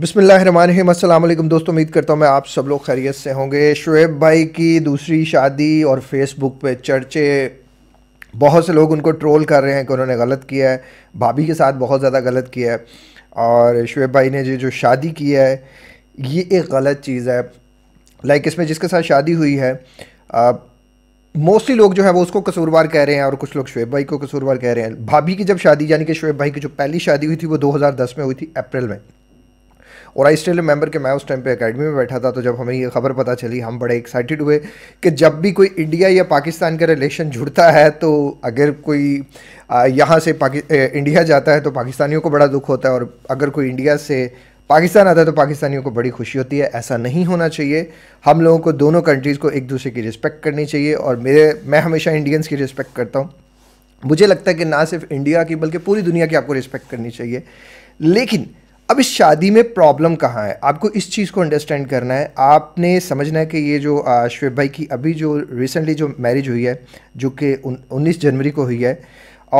बसमिलकुम दोस्तों उम्मीद करता हूँ मैं आप सब लोग खैरियत से होंगे शुएब भाई की दूसरी शादी और फेसबुक पे चर्चे बहुत से लोग उनको ट्रोल कर रहे हैं कि उन्होंने गलत किया है भाभी के साथ बहुत ज़्यादा गलत किया है और शुएब भाई ने जो जो शादी की है ये एक गलत चीज़ है लाइक इसमें जिसके साथ शादी हुई है मोस्टली लोग जो है वो उसको कसूरवार कह रहे हैं और कुछ लोग शुएब भाई को कसूरवार कह रहे हैं भाभी की जब शादी यानी कि शुएब भाई की जो पहली शादी हुई थी वो दस में हुई थी अप्रैल में और आई स्टिल रिमेंबर कि मैं उस टाइम पे अकेडमी में बैठा था तो जब हमें ये खबर पता चली हम बड़े एक्साइटेड हुए कि जब भी कोई इंडिया या पाकिस्तान का रिलेशन जुड़ता है तो अगर कोई यहाँ से इंडिया जाता है तो पाकिस्तानियों को बड़ा दुख होता है और अगर कोई इंडिया से पाकिस्तान आता है तो पाकिस्तानियों को बड़ी खुशी होती है ऐसा नहीं होना चाहिए हम लोगों को दोनों कंट्रीज़ को एक दूसरे की रिस्पेक्ट करनी चाहिए और मेरे मैं हमेशा इंडियंस की रिस्पेक्ट करता हूँ मुझे लगता है कि ना सिर्फ इंडिया की बल्कि पूरी दुनिया की आपको रिस्पेक्ट करनी चाहिए लेकिन अब इस शादी में प्रॉब्लम कहाँ है आपको इस चीज़ को अंडरस्टैंड करना है आपने समझना है कि ये जो शुएब भाई की अभी जो रिसेंटली जो मैरिज हुई है जो कि उन्नीस जनवरी को हुई है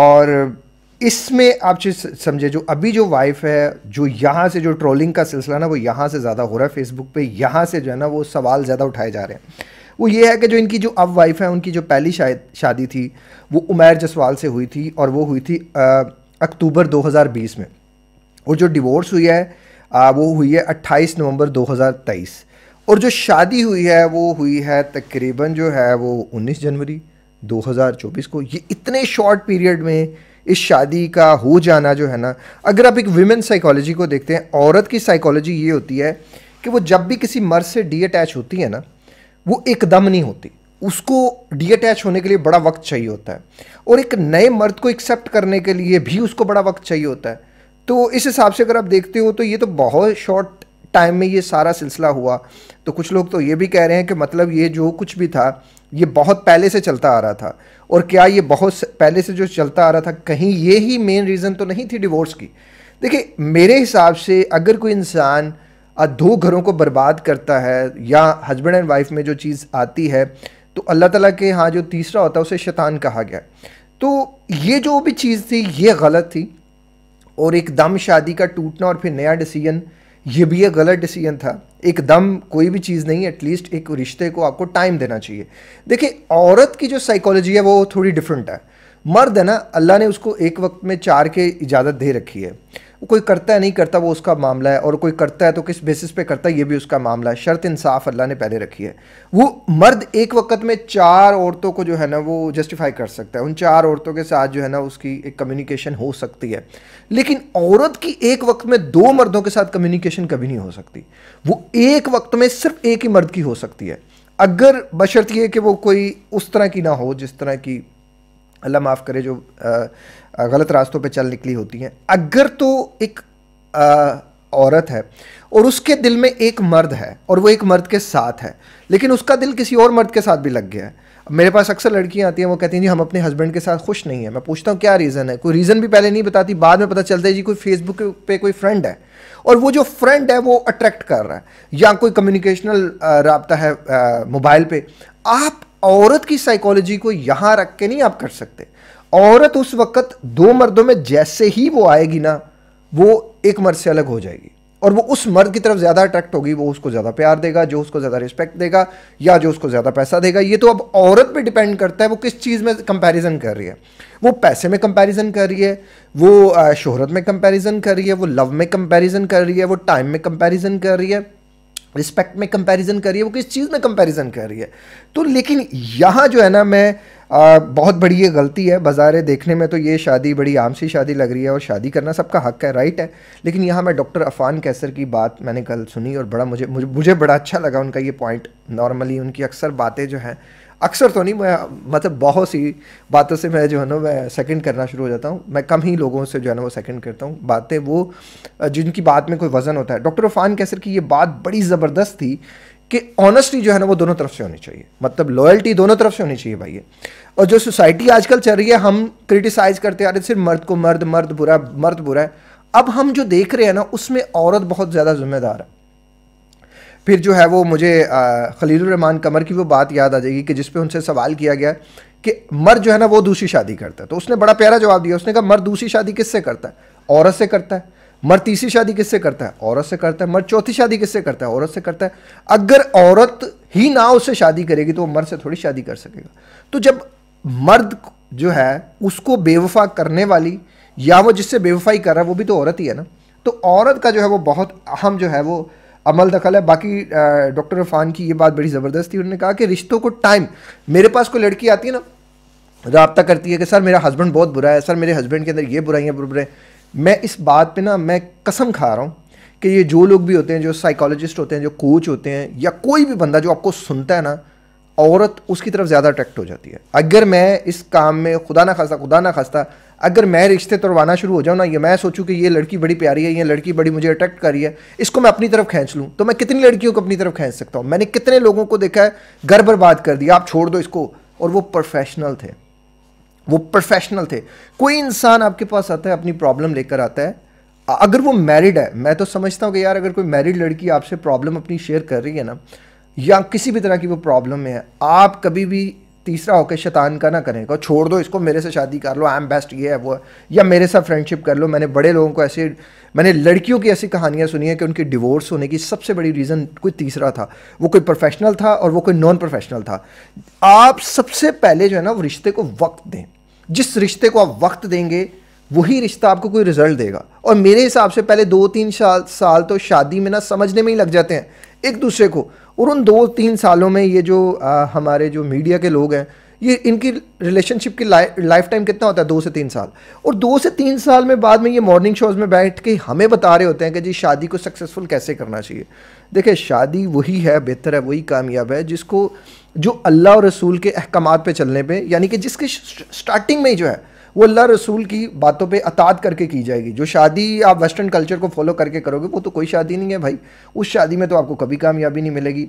और इसमें आप चीज़ समझे जो अभी जो वाइफ है जो यहाँ से जो ट्रोलिंग का सिलसिला ना वो यहाँ से ज़्यादा हो रहा है फेसबुक पे यहाँ से जो है ना वो सवाल ज़्यादा उठाए जा रहे हैं वो ये है कि जो इनकी जो अब वाइफ है उनकी जो पहली शायद शादी थी वो उमैर जसवाल से हुई थी और वो हुई थी अक्टूबर 2020 में और जो डिवोर्स हुई है आ, वो हुई है 28 नवंबर 2023 और जो शादी हुई है वो हुई है तकरीबन जो है वो 19 जनवरी 2024 को ये इतने शॉर्ट पीरियड में इस शादी का हो जाना जो है ना अगर आप एक विमेन साइकोलॉजी को देखते हैं औरत की साइकोलॉजी ये होती है कि वो जब भी किसी मर्द से डी अटैच होती है ना वो एकदम नहीं होती उसको डी अटैच होने के लिए बड़ा वक्त चाहिए होता है और एक नए मर्द को एक्सेप्ट करने के लिए भी उसको बड़ा वक्त चाहिए होता है तो इस हिसाब से अगर आप देखते हो तो ये तो बहुत शॉर्ट टाइम में ये सारा सिलसिला हुआ तो कुछ लोग तो ये भी कह रहे हैं कि मतलब ये जो कुछ भी था ये बहुत पहले से चलता आ रहा था और क्या ये बहुत पहले से जो चलता आ रहा था कहीं ये ही मेन रीज़न तो नहीं थी डिवोर्स की देखिए मेरे हिसाब से अगर कोई इंसान दो घरों को बर्बाद करता है या हस्बैंड एंड वाइफ में जो चीज़ आती है तो अल्लाह ताला के यहाँ जो तीसरा होता है उसे शैतान कहा गया तो ये जो भी चीज़ थी ये गलत थी और एक दम शादी का टूटना और फिर नया डिसीजन ये भी एक गलत डिसीजन था एक दम कोई भी चीज़ नहीं एटलीस्ट एक रिश्ते को आपको टाइम देना चाहिए देखिए औरत की जो साइकोलॉजी है वो थोड़ी डिफरेंट है मर्द है ना अल्लाह ने उसको एक वक्त में चार के इजाज़त दे रखी है कोई करता है नहीं करता वो उसका मामला है और कोई करता है तो किस बेसिस पे करता है ये भी उसका मामला है शर्त इंसाफ अल्लाह ने पहले रखी है वो मर्द एक वक्त में चार औरतों को जो है ना वो जस्टिफाई कर सकता है उन चार औरतों के साथ जो है ना उसकी एक कम्युनिकेशन हो सकती है लेकिन औरत की एक वक्त में दो मर्दों के साथ कम्युनिकेशन कभी नहीं हो सकती वो एक वक्त में सिर्फ एक ही मर्द की हो सकती है अगर बशर्त ये कि वो कोई उस तरह की ना हो जिस तरह की अल्लाह माफ़ करे जो गलत रास्तों पे चल निकली होती हैं अगर तो एक औरत है और उसके दिल में एक मर्द है और वो एक मर्द के साथ है लेकिन उसका दिल किसी और मर्द के साथ भी लग गया है मेरे पास अक्सर लड़कियां आती हैं वो कहती हैं जी हम अपने हस्बैंड के साथ खुश नहीं है मैं पूछता हूँ क्या रीज़न है कोई रीज़न भी पहले नहीं बताती बाद में पता चलता है जी कोई फेसबुक पे कोई फ्रेंड है और वो जो फ्रेंड है वो अट्रैक्ट कर रहा है या कोई कम्युनिकेशनल रबता है मोबाइल पे आप औरत की साइकोलॉजी को यहां रख के नहीं आप कर सकते औरत उस वक्त दो मर्दों में जैसे ही वो आएगी ना वो एक मर्द से अलग हो जाएगी और वो उस मर्द की तरफ ज़्यादा अट्रैक्ट होगी वो उसको ज़्यादा प्यार देगा जो उसको ज़्यादा रिस्पेक्ट देगा या जो उसको ज़्यादा पैसा देगा ये तो अब औरत पे डिपेंड करता है वो किस चीज़ में कंपैरिजन कर रही है वो पैसे में कंपैरिजन कर रही है वो शोहरत में कंपैरिजन कर रही है वो लव में कंपैरिजन कर रही है वो टाइम में कंपैरिजन कर रही है रिस्पेक्ट में कंपैरिजन कर रही है वो किस चीज़ में कंपैरिजन कर रही है तो लेकिन यहाँ जो है ना मैं आ, बहुत बड़ी ये गलती है बाज़ार देखने में तो ये शादी बड़ी आम सी शादी लग रही है और शादी करना सबका हक है राइट है लेकिन यहाँ मैं डॉक्टर अफान कैसर की बात मैंने कल सुनी और बड़ा मुझे मुझे मुझे बड़ा अच्छा लगा उनका ये पॉइंट नॉर्मली उनकी अक्सर बातें जो हैं अक्सर तो नहीं मैं मतलब बहुत सी बातों से मैं जो है ना मैं सेकंड करना शुरू हो जाता हूँ मैं कम ही लोगों से जो है ना वो सेकंड करता हूँ बातें वो जिनकी बात में कोई वज़न होता है डॉक्टर उफ़ान कैसर की ये बात बड़ी ज़बरदस्त थी कि ऑनेस्टी जो है ना वो दोनों तरफ से होनी चाहिए मतलब लॉयल्टी दोनों तरफ से होनी चाहिए भाई ये और जो सोसाइटी आजकल चल रही है हम क्रिटिसाइज करते आ रहे सिर्फ मर्द को मर्द मर्द बुरा मर्द बुरा है अब हम जो देख रहे हैं ना उसमें औरत बहुत ज़्यादा जिम्मेदार है फिर जो है वो मुझे रहमान कमर की वो बात याद आ जाएगी कि जिस पे उनसे सवाल किया गया कि मर जो है ना वो दूसरी शादी करता है तो उसने बड़ा प्यारा जवाब दिया उसने कहा मर दूसरी शादी किससे करता है औरत से करता है मर तीसरी शादी किससे करता है औरत से करता है मर चौथी शादी किससे करता है औरत से करता है अगर औरत ही ना उससे शादी करेगी तो वो मर से थोड़ी शादी कर सकेगा तो जब मर्द जो है उसको बेवफा करने वाली या वो जिससे बेवफाई कर रहा है वो भी तो औरत ही है ना तो औरत का जो है वो बहुत अहम जो है वो अमल दखल है बाकी डॉक्टर इरफान की ये बात बड़ी ज़बरदस्त थी उन्होंने कहा कि रिश्तों को टाइम मेरे पास कोई लड़की आती है ना रबता करती है कि सर मेरा हस्बैंड बहुत बुरा है सर मेरे हस्बैंड के अंदर ये बुराइयाँ बुरे हैं मैं इस बात पे ना मैं कसम खा रहा हूँ कि ये जो लोग भी होते हैं जो साइकोलॉजिस्ट होते हैं जो कोच होते हैं या कोई भी बंदा जो आपको सुनता है ना औरत उसकी तरफ ज़्यादा अट्रैक्ट हो जाती है अगर मैं इस काम में खुदा ना खास्ता खुदा ना खास्ता अगर मैं रिश्ते तोड़वाना शुरू हो जाऊँ ना ये मैं सोचूँ कि ये लड़की बड़ी प्यारी है ये लड़की बड़ी मुझे अट्रैक्ट कर रही है इसको मैं अपनी तरफ खींच लूँ तो मैं कितनी लड़कियों को अपनी तरफ खींच सकता हूँ मैंने कितने लोगों को देखा है घर बर्बाद कर दिया आप छोड़ दो इसको और वो प्रोफेशनल थे वो प्रोफेशनल थे कोई इंसान आपके पास आता है अपनी प्रॉब्लम लेकर आता है अगर वो मैरिड है मैं तो समझता हूँ कि यार अगर कोई मैरिड लड़की आपसे प्रॉब्लम अपनी शेयर कर रही है ना या किसी भी तरह की वो प्रॉब्लम है आप कभी भी तीसरा होकर शैतान का ना करें कहो छोड़ दो इसको मेरे से शादी कर लो आई एम बेस्ट ये है वो या मेरे साथ फ्रेंडशिप कर लो मैंने बड़े लोगों को ऐसे मैंने लड़कियों की ऐसी कहानियाँ सुनी है कि उनके डिवोर्स होने की सबसे बड़ी रीज़न कोई तीसरा था वो कोई प्रोफेशनल था और वो कोई नॉन प्रोफेशनल था आप सबसे पहले जो है ना वो रिश्ते को वक्त दें जिस रिश्ते को आप वक्त देंगे वही रिश्ता आपको कोई रिजल्ट देगा और मेरे हिसाब से पहले दो तीन साल साल तो शादी में ना समझने में ही लग जाते हैं एक दूसरे को और उन दो तीन सालों में ये जो आ, हमारे जो मीडिया के लोग हैं ये इनकी रिलेशनशिप की लाइ, लाइफ टाइम कितना होता है दो से तीन साल और दो से तीन साल में बाद में ये मॉर्निंग शोज़ में बैठ के हमें बता रहे होते हैं कि जी शादी को सक्सेसफुल कैसे करना चाहिए देखिए शादी वही है बेहतर है वही कामयाब है जिसको जो अल्लाह और रसूल के अहकाम पे चलने पे यानी कि जिसके स्टार्टिंग में ही जो है वो अल्लाह रसूल की बातों पे अतात करके की जाएगी जो शादी आप वेस्टर्न कल्चर को फॉलो करके करोगे वो तो कोई शादी नहीं है भाई उस शादी में तो आपको कभी कामयाबी नहीं मिलेगी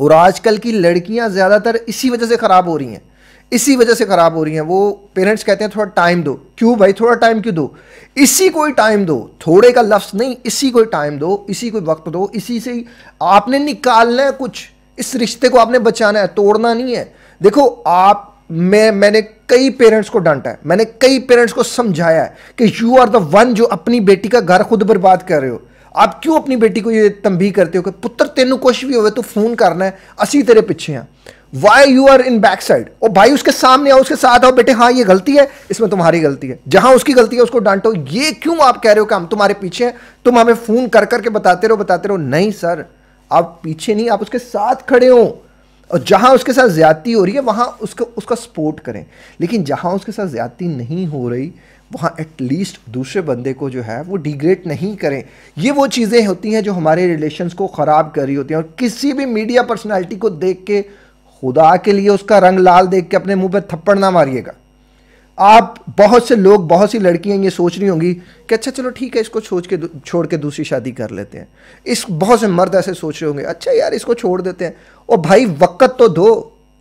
और आजकल की लड़कियाँ ज़्यादातर इसी वजह से ख़राब हो रही हैं इसी वजह से ख़राब हो रही हैं वो पेरेंट्स कहते हैं थोड़ा टाइम दो क्यों भाई थोड़ा टाइम क्यों दो इसी कोई टाइम दो थोड़े का लफ्ज़ नहीं इसी कोई टाइम दो इसी कोई वक्त दो इसी से ही आपने निकालना है कुछ इस रिश्ते को आपने बचाना है तोड़ना नहीं है देखो आप मैं मैंने कई पेरेंट्स को डांटा है मैंने कई पेरेंट्स को समझाया है कि यू आर द वन जो अपनी बेटी का घर खुद बर्बाद कर रहे हो आप क्यों अपनी बेटी को ये तंबी करते हो कि पुत्र तेनों कुछ भी हो तो फोन करना है असी तेरे पीछे हाँ why you are in back side और भाई उसके सामने आओ उसके साथ आओ बेटे हाँ ये गलती है इसमें तुम्हारी गलती है जहां उसकी गलती है उसको डांटो ये क्यों आप कह रहे हो कि हम तुम्हारे पीछे हैं तुम हमें फोन कर करके बताते रहो बताते रहो नहीं सर आप पीछे नहीं आप उसके साथ खड़े हो और जहाँ उसके साथ ज़्यादती हो रही है वहाँ उसको उसका सपोर्ट करें लेकिन जहाँ उसके साथ ज़्यादती नहीं हो रही वहाँ एटलीस्ट दूसरे बंदे को जो है वो डिग्रेड नहीं करें ये वो चीज़ें होती हैं जो हमारे रिलेशंस को ख़राब कर रही होती हैं और किसी भी मीडिया पर्सनैलिटी को देख के खुदा के लिए उसका रंग लाल देख के अपने मुंह पर थप्पड़ ना मारिएगा आप बहुत से लोग बहुत सी लड़कियां ये सोच रही होंगी कि अच्छा चलो ठीक है इसको छोड़ के छोड़ के दूसरी शादी कर लेते हैं इस बहुत से मर्द ऐसे सोच रहे होंगे अच्छा यार इसको छोड़ देते हैं और भाई वक्त तो दो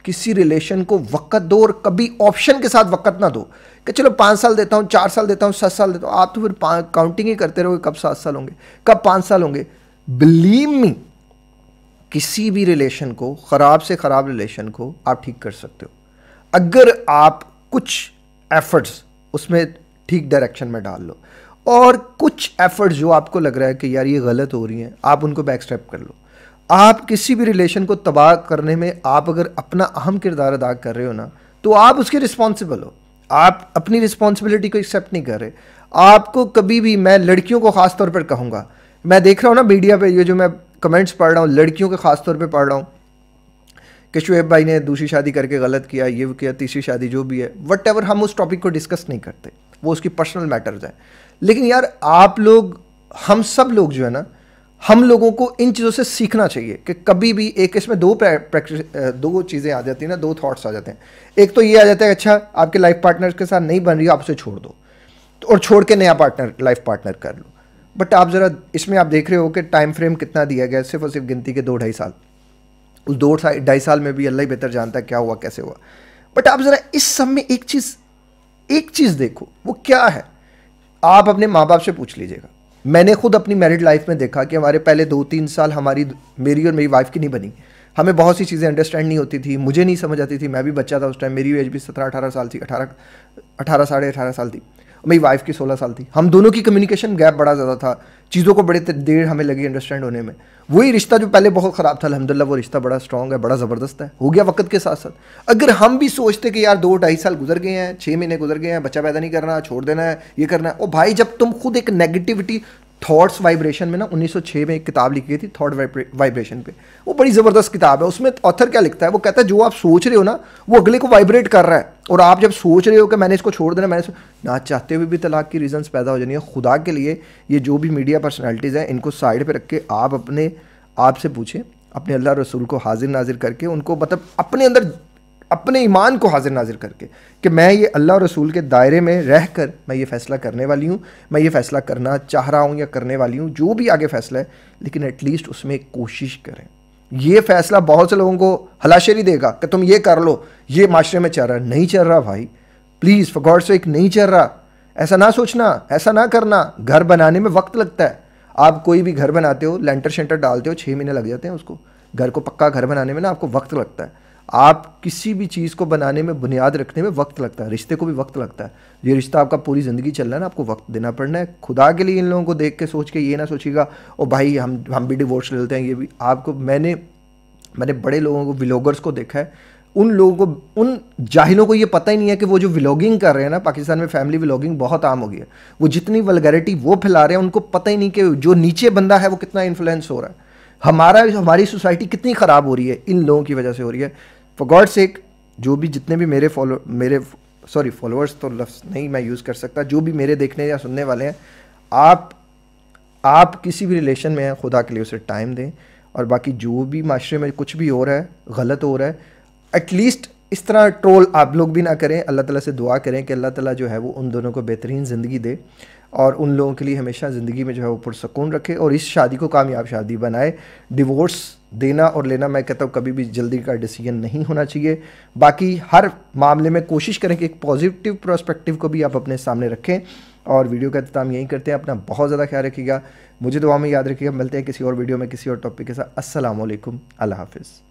किसी रिलेशन को वक्त दो और कभी ऑप्शन के साथ वक्त ना दो कि चलो पाँच साल देता हूँ चार साल देता हूँ सात साल देता हूँ आप तो फिर काउंटिंग ही करते रहोगे कब सात साल होंगे कब पाँच साल होंगे बिलीव मी किसी भी रिलेशन को ख़राब से ख़राब रिलेशन को आप ठीक कर सकते हो अगर आप कुछ एफर्ट्स उसमें ठीक डायरेक्शन में डाल लो और कुछ एफर्ट्स जो आपको लग रहा है कि यार ये गलत हो रही हैं आप उनको बैक स्टेप कर लो आप किसी भी रिलेशन को तबाह करने में आप अगर अपना अहम किरदार अदा कर रहे हो ना तो आप उसके रिस्पॉन्सिबल हो आप अपनी रिस्पॉन्सिबिलिटी को एक्सेप्ट नहीं कर रहे आपको कभी भी मैं लड़कियों को खासतौर पर कहूँगा मैं देख रहा हूँ ना मीडिया पर ये जो मैं कमेंट्स पढ़ रहा हूँ लड़कियों के ख़ास तौर पढ़ रहा हूँ कि शुएब भाई ने दूसरी शादी करके गलत किया ये किया तीसरी शादी जो भी है वट एवर हम उस टॉपिक को डिस्कस नहीं करते वो उसकी पर्सनल मैटर्स हैं लेकिन यार आप लोग हम सब लोग जो है ना हम लोगों को इन चीज़ों से सीखना चाहिए कि कभी भी एक इसमें दो प्रैक्टिस दो चीज़ें आ जाती हैं ना दो थॉट्स आ जाते हैं एक तो ये आ जाता है अच्छा आपके लाइफ पार्टनर के साथ नहीं बन रही हो आप उसे छोड़ दो तो और छोड़ के नया पार्टनर लाइफ पार्टनर कर लो बट आप ज़रा इसमें आप देख रहे हो कि टाइम फ्रेम कितना दिया गया सिर्फ और सिर्फ गिनती के दो ढाई साल उस दो ढाई साल में भी अल्लाह ही बेहतर जानता है क्या हुआ कैसे हुआ बट आप ज़रा इस सब में एक चीज़ एक चीज़ देखो वो क्या है आप अपने माँ बाप से पूछ लीजिएगा मैंने खुद अपनी मैरिड लाइफ में देखा कि हमारे पहले दो तीन साल हमारी मेरी और मेरी वाइफ की नहीं बनी हमें बहुत सी चीज़ें अंडरस्टैंड नहीं होती थी मुझे नहीं समझ आती थी मैं भी बच्चा था उस टाइम मेरी एज भी सत्रह अठारह साल थी अठारह अठारह साढ़े अठारह साल थी मेरी वाइफ की सोलह साल थी हम दोनों की कम्युनिकेशन गैप बड़ा ज़्यादा था चीज़ों को बड़े देर हमें लगी अंडरस्टैंड होने में वही रिश्ता जो पहले बहुत ख़राब था अलहमदिल्ला वो रिश्ता बड़ा स्ट्रॉग है बड़ा ज़बरदस्त है हो गया वक्त के साथ साथ अगर हम भी सोचते कि यार दो ढाई साल गुजर गए हैं छः महीने गुजर गए हैं बच्चा पैदा नहीं करना छोड़ देना है ये करना है ओ भाई जब तुम खुद एक नेगेटिविटी थॉट्स वाइब्रेशन में ना 1906 में एक किताब लिखी गई थी थॉट वाइब्रेशन पे वो बड़ी ज़बरदस्त किताब है उसमें ऑथर क्या लिखता है वो कहता है जो आप सोच रहे हो ना वो अगले को वाइब्रेट कर रहा है और आप जब सोच रहे हो कि मैंने इसको छोड़ देना मैंने ना चाहते हुए भी तलाक की रीज़न्स पैदा हो जानी है खुदा के लिए ये जो भी मीडिया पर्सनैलिटीज़ हैं इनको साइड पर रख के आप अपने आप से पूछें अपने अल्लाह रसूल को हाजिर नाजिर करके उनको मतलब अपने अंदर अपने ईमान को हाजिर नाजिर करके कि मैं ये अल्लाह रसूल के दायरे में रह कर मैं ये फ़ैसला करने वाली हूँ मैं ये फ़ैसला करना चाह रहा हूँ या करने वाली हूँ जो भी आगे फ़ैसला है लेकिन एटलीस्ट उसमें कोशिश करें ये फ़ैसला बहुत से लोगों को हलाशेरी देगा कि तुम ये कर लो ये माशरे में चल रहा नहीं चल रहा भाई प्लीज़ फॉर गॉड एक नहीं चल रहा ऐसा ना सोचना ऐसा ना करना घर बनाने में वक्त लगता है आप कोई भी घर बनाते हो लेंटर शेंटर डालते हो छः महीने लग जाते हैं उसको घर को पक्का घर बनाने में ना आपको वक्त लगता है आप किसी भी चीज़ को बनाने में बुनियाद रखने में वक्त लगता है रिश्ते को भी वक्त लगता है ये रिश्ता आपका पूरी ज़िंदगी चल रहा है ना आपको वक्त देना पड़ना है खुदा के लिए इन लोगों को देख के सोच के ये ना सोचिएगा ओ भाई हम हम भी डिवोर्स ले लेते हैं ये भी आपको मैंने मैंने बड़े लोगों को विलोगर्स को देखा है उन लोगों को उन जाहिलों को ये पता ही नहीं है कि वो जो व्लॉगिंग कर रहे हैं ना पाकिस्तान में फैमिली व्लॉगिंग बहुत आम हो गई है वो जितनी वलगैरिटी वो फैला रहे हैं उनको पता ही नहीं कि जो नीचे बंदा है वो कितना इन्फ्लुएंस हो रहा है हमारा हमारी सोसाइटी कितनी ख़राब हो रही है इन लोगों की वजह से हो रही है फॉर गॉड सेक जो भी जितने भी मेरे फॉलो मेरे सॉरी फॉलोअर्स तो लफ्स नहीं मैं यूज़ कर सकता जो भी मेरे देखने या सुनने वाले हैं आप आप किसी भी रिलेशन में हैं खुदा के लिए उसे टाइम दें और बाकी जो भी माशरे में कुछ भी हो रहा है गलत हो रहा है एटलीस्ट इस तरह ट्रोल आप लोग भी ना करें अल्लाह ताला से दुआ करें कि अल्लाह ताला जो है वो उन दोनों को बेहतरीन ज़िंदगी दे और उन लोगों के लिए हमेशा ज़िंदगी में जो है वो पुरसकून रखे और इस शादी को कामयाब शादी बनाए डिवोर्स देना और लेना मैं कहता हूँ कभी भी जल्दी का डिसीजन नहीं होना चाहिए बाकी हर मामले में कोशिश करें कि एक पॉजिटिव प्रोस्पेक्टिव को भी आप अपने सामने रखें और वीडियो का अहतमाम यहीं करते हैं अपना बहुत ज़्यादा ख्याल रखिएगा मुझे दुआ में याद रखिएगा मिलते हैं किसी और वीडियो में किसी और टॉपिक के साथ असलम अल्लाह हाफिज़